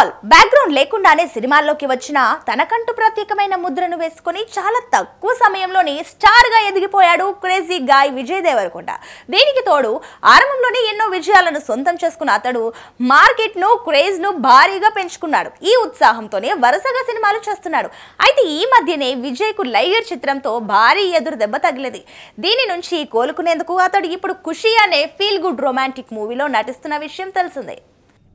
all background లేకుండానే సినిమాల్లోకి వచ్చిన తనకంటూ ప్రత్యేకమైన ముద్రను వేసుకుని చాలా తక్కువ సమయంలోనే గా ఎదిగిపోయాడు క్రేజీ గాయ్ విజయ్ దేవరకొండ దీనికి తోడు ఆరంభంలోనే ఎన్నో విజయాలను సొంతం చేసుకున్న అతడు మార్కెట్ ను క్రేజ్ ను భారీగా పెంచుకున్నాడు ఈ ఉత్సాహంతోనే వరుసగా సినిమాలు చేస్తున్నాడు అయితే ఈ మధ్యనే విజయ్ కు లైగర్ చిత్రంతో భారీ ఎదురు దెబ్బ తగిలింది దీని నుంచి కోలుకునేందుకు అతడు ఇప్పుడు ఖుషి అనే ఫీల్ గుడ్ రొమాంటిక్ మూవీలో నటిస్తున్న విషయం తెలిసిందే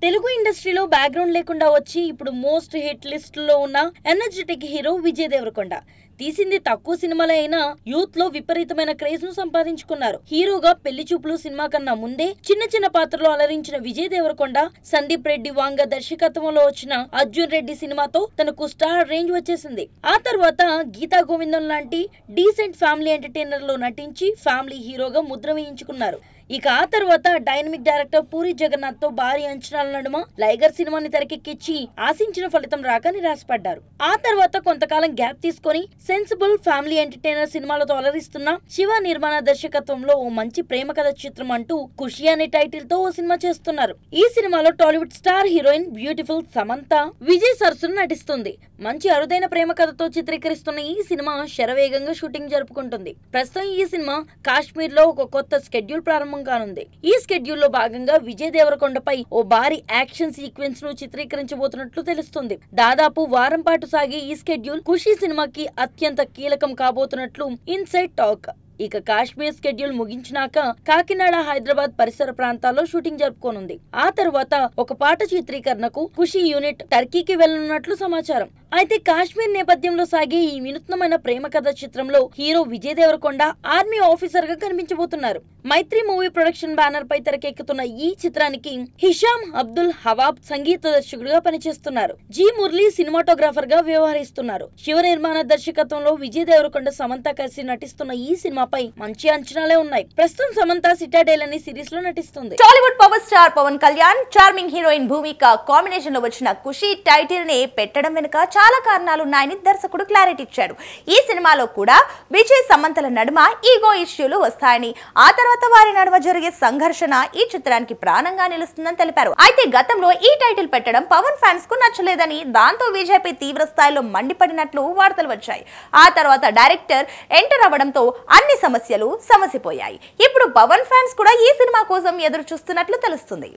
తెలుగు ఇండస్ట్రీలో బ్యాక్గ్రౌండ్ లేకుండా వచ్చి ఇప్పుడు మోస్ట్ హిట్ లిస్ట్లో ఉన్న ఎనర్జెటిక్ హీరో విజయ్ దేవరకొండ తీసింది తక్కువ సినిమాలు అయినా యూత్ లో విపరీతమైన క్రేజ్ ను సంపాదించుకున్నారు హీరోగా పెళ్లి చూపులు సినిమా కన్నా ముందే చిన్న చిన్న పాత్రలో అలరించిన విజయ్ దేవరకొండ సందీప్ రెడ్డి వాంగ దర్శకత్వంలో వచ్చిన అర్జున్ రెడ్డి సినిమాతో తనకు స్టార్ రేంజ్ వచ్చేసింది ఆ తర్వాత గీతా గోవిందం లాంటి డీసెంట్ ఫ్యామిలీ ఎంటర్టైనర్ లో నటించి ఫ్యామిలీ హీరోగా ముద్ర వేయించుకున్నారు ఇక ఆ తర్వాత డైనమిక్ డైరెక్టర్ పూరి జగన్నాథ్ తో భారీ అంచనాల నడుమ లైగర్ సినిమాని తెరకెక్కించి ఆశించిన ఫలితం రాక నిరాశపడ్డారు ఆ తర్వాత కొంతకాలం గ్యాప్ తీసుకుని సెన్సిబుల్ ఫ్యామిలీ ఎంటర్టైనర్ సినిమాలతో అలరిస్తున్న శివ నిర్మాణ దర్శకత్వంలో ఓ మంచి ప్రేమ కథ చిత్రం అంటూ ఖుషి అనే టైటిల్ తో ఓ సినిమా చేస్తున్నారు ఈ సినిమాలో Tollywood star heroine beautiful Samantha Vijay సరసును నటిస్తుంది మంచి అరుదైన ప్రేమ కథతో చిత్రీకరిస్తున్న ఈ సినిమా శరవేగంగా షూటింగ్ జరుపుకుంటుంది ప్రస్తుతం ఈ సినిమా కాశ్మీర్ లో ఒక కొత్త షెడ్యూల్ ప్రారంభం ప్రారంభం కానుంది ఈ స్కెడ్యూల్ లో భాగంగా విజయ్ దేవరకొండపై ఓ భారీ యాక్షన్ సీక్వెన్స్ ను చిత్రీకరించబోతున్నట్లు తెలుస్తుంది దాదాపు వారం పాటు సాగే ఈ స్కెడ్యూల్ ఖుషి సినిమాకి అత్యంత కీలకం కాబోతున్నట్లు ఇన్సైడ్ టాక్ ఇక కాశ్మీర్ స్కెడ్యూల్ ముగించినాక కాకినాడ హైదరాబాద్ పరిసర ప్రాంతాల్లో షూటింగ్ జరుపుకోనుంది ఆ తర్వాత ఒక పాట చిత్రీకరణకు ఖుషి యూనిట్ టర్కీకి వెళ్లనున్నట్లు సమాచారం అయితే కాశ్మీర్ నేపథ్యంలో సాగే ఈ వినూత్నమైన ప్రేమ కథ చిత్రంలో hero Vijay Deverakonda army officer గా కనిపించబోతున్నారు మైత్రి మూవీ ప్రొడక్షన్ బ్యానర్ పై తెరకెక్కుతున్న ఈ చిత్రానికి హిషామ్ అబ్దుల్ హవాబ్ సంగీత దర్శకుడుగా పనిచేస్తున్నారు జి మురళీ సినిమాటోగ్రాఫర్ గా వ్యవహరిస్తున్నారు శివ నిర్మాణ దర్శకత్వంలో విజయ్ దేవరకొండ సమంత కలిసి నటిస్తున్న ఈ సినిమాపై మంచి అంచనాలే ఉన్నాయి ప్రస్తుతం సమంత సిటాడేల్ అనే సిరీస్ లో నటిస్తుంది Tollywood power star Pawan Kalyan charming heroine Bhumika combination లో వచ్చిన ఖుషి టైటిల్ ని పెట్టడం వెనుక చాలా కారణాలున్నాయని దర్శకుడు క్లారిటీ ఇచ్చాడు ఈ సినిమాలో కూడా విజయ్ సమంతల నడుమ ఈగో ఇష్యూలు వస్తాయని ఆ తర్వాత వారి నడుమ జరిగే సంఘర్షణ ఈ చిత్రానికి ప్రాణంగా నిలుస్తుందని తెలిపారు అయితే గతంలో ఈ టైటిల్ పెట్టడం పవన్ ఫ్యాన్స్ కు నచ్చలేదని దాంతో బీజేపీ తీవ్ర స్థాయిలో మండిపడినట్లు వార్తలు వచ్చాయి ఆ తర్వాత డైరెక్టర్ ఎంటర్ అవ్వడంతో అన్ని సమస్యలు సమసిపోయాయి ఇప్పుడు పవన్ ఫ్యాన్స్ కూడా ఈ సినిమా కోసం ఎదురు చూస్తున్నట్లు తెలుస్తుంది